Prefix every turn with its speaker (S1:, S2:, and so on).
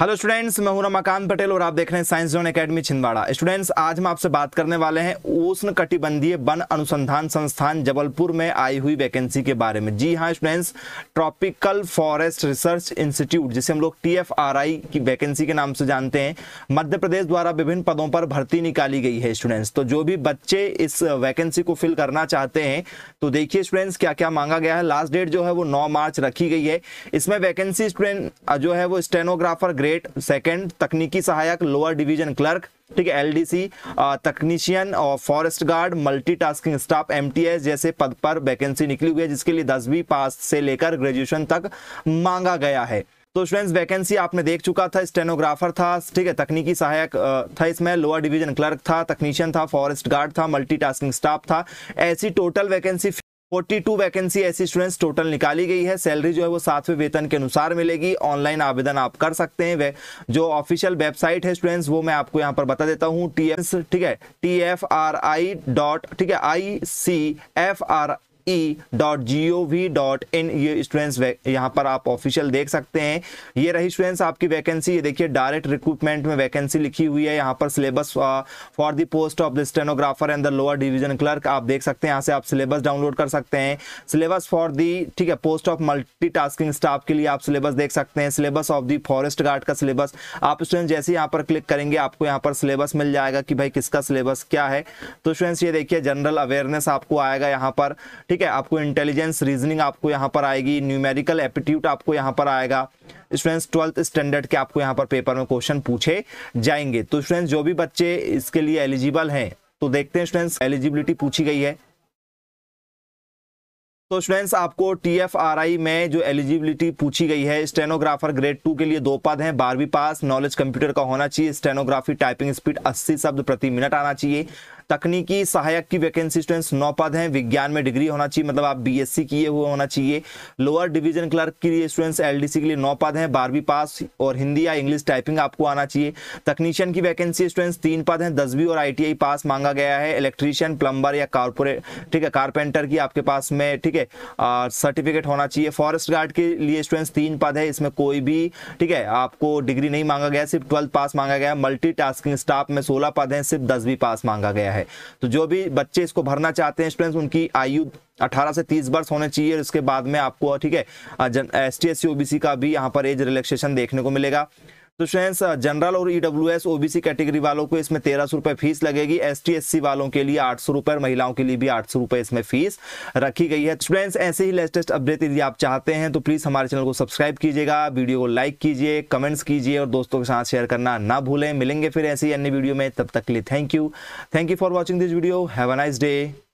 S1: hello students मैं हूं रमाकांत पटेल और आप देख रहे हैं science zone academy Chhindwara students आज हम आपसे बात करने वाले हैं उष्ण कटिबंधीय वन अनुसंधान संस्थान जबलपुर में आई हुई वैकेंसी के बारे में जी हां students tropical forest research institute जिसे हम लोग टी की वैकेंसी के नाम से जानते हैं मध्य प्रदेश द्वारा विभिन्न पदों पर भर्ती निकाली गई है स्टूडेंट्स तो जो भी बच्चे इस वैकेंसी को फिल करना चाहते हैं तो देखिए स्टूडेंट्स क्या क्या मांगा गया है लास्ट डेट जो है वो नौ मार्च रखी गई है इसमें वैकेंसी स्टूडेंट जो है वो स्टेनोग्राफर ग्रेड सेकंड तकनीकी सहायक लोअर डिवीजन क्लर्क ठीक है एलडीसी तकनीशियन और forest guard multitasking staff MTS जैसे पद पर वैकेंसी निकली हुई है जिसके लिए दसवीं पास से लेकर ग्रेजुएशन तक मांगा गया है तो स्टूडेंट्स वैकेंसी आपने देख चुका था स्टेनोग्राफर था ठीक है तकनीकी सहायक था इसमें लोअर डिवीजन क्लर्क था तकनीशियन था फॉरेस्ट गार्ड था मल्टीटास्किंग स्टाफ था ऐसी total vacancy forty two vacancy ऐसी स्टूडेंट्स टोटल निकाली गई है सैलरी जो है वो सातवें वेतन के अनुसार मिलेगी ऑनलाइन आवेदन आप कर सकते हैं वे जो ऑफिशियल वेबसाइट है स्टूडेंट्स वो मैं आपको यहाँ पर बता देता हूँ टी एफ ठीक है T F R I dot ठीक है I C F R E dot G O V dot in ये स्टूडेंट्स यहाँ पर आप ऑफिशियल देख सकते हैं ये रही स्टूडेंट्स आपकी वैकेंसी ये देखिए डायरेक्ट रिक्रूटमेंट में वैकेंसी लिखी हुई है यहाँ पर syllabus for the post of the stenographer and the lower division clerk आप देख सकते हैं यहाँ से आप सिलेबस डाउनलोड कर सकते हैं सिलेबस फॉर दी ठीक है पोस्ट ऑफ मल्टी स्टाफ के लिए आप सिलेबस देख सकते हैं syllabus of the forest guard का सिलेबस आप स्टूडेंट जैसे यहाँ पर क्लिक करेंगे आपको यहाँ पर सिलेबस मिल जाएगा कि भाई किसका सिलेबस क्या है तो स्टूडेंट्स ये देखिए जनरल अवेयरनेस आपको आएगा यहाँ पर ठीक ठीक है आपको इंटेलिजेंस रीजनिंग आपको यहाँ पर आएगी न्यूमेरिकल एप्टीट्यूड आपको यहाँ पर आएगा स्टूडेंट्स ट्वेल्थ स्टैंडर्ड के आपको यहाँ पर पेपर में क्वेश्चन पूछे जाएंगे तो स्टूडेंट्स जो भी बच्चे इसके लिए एलिजिबल हैं तो देखते हैं स्टूडेंट्स एलिजिबिलिटी पूछी गई है तो स्टूडेंट्स आपको टीएफआरआई में जो एलिजिबिलिटी पूछी गई है स्टेनोग्राफर ग्रेड टू के लिए दो पद हैं बारहवीं पास नॉलेज कंप्यूटर का होना चाहिए स्टेनोग्राफी टाइपिंग स्पीड 80 शब्द प्रति मिनट आना चाहिए तकनीकी सहायक की वैकेंसी स्टूडेंट्स नौ पद हैं विज्ञान में डिग्री होना चाहिए मतलब आप बीएससी किए हुए होना चाहिए लोअर डिवीजन क्लर्क के लिए स्टूडेंट्स एलडीसी के लिए नौ पद हैं बारहवीं पास और हिंदी या इंग्लिश टाइपिंग आपको आना चाहिए तकनीशियन की वैकेंसी स्टूडेंट्स तीन पद हैं दसवीं और आई पास मांगा गया है इलेक्ट्रीशियन प्लम्बर या कारपोरेट ठीक है कारपेंटर की आपके पास में ठीक है सर्टिफिकेट होना चाहिए फॉरेस्ट गार्ड के लिए स्टूडेंट्स तीन पद है इसमें कोई भी ठीक है आपको डिग्री नहीं मांगा गया सिर्फ ट्वेल्थ पास मांगा गया मल्टी स्टाफ में सोलह पद हैं सिर्फ दसवीं पास मांगा गया है है तो जो भी बच्चे इसको भरना चाहते हैं स्टूडेंट्स उनकी आयु 18 से 30 वर्ष होने चाहिए इसके बाद में आपको ठीक है एस टी एस का भी यहाँ पर एज रिलैक्सेशन देखने को मिलेगा तो फ्रेंड्स जनरल uh, और ईडब्ल्यू एस ओबीसी कैटेगरी वालों को इसमें तेरह सौ रुपये फीस लगेगी एस टी एस सी वालों के लिए आठ सौ रुपये और महिलाओं के लिए भी आठ सौ रुपये इसमें फीस रखी गई है फ्रेंड्स ऐसे ही लेटेस्ट अपडेट यदि आप चाहते हैं तो प्लीज़ हमारे चैनल को सब्सक्राइब कीजिएगा वीडियो को लाइक कीजिए कमेंट्स कीजिए और दोस्तों के साथ शेयर करना ना भूलें मिलेंगे फिर ऐसे ही अन्य वीडियो में तब तक के लिए thank you thank you for watching this video have a nice day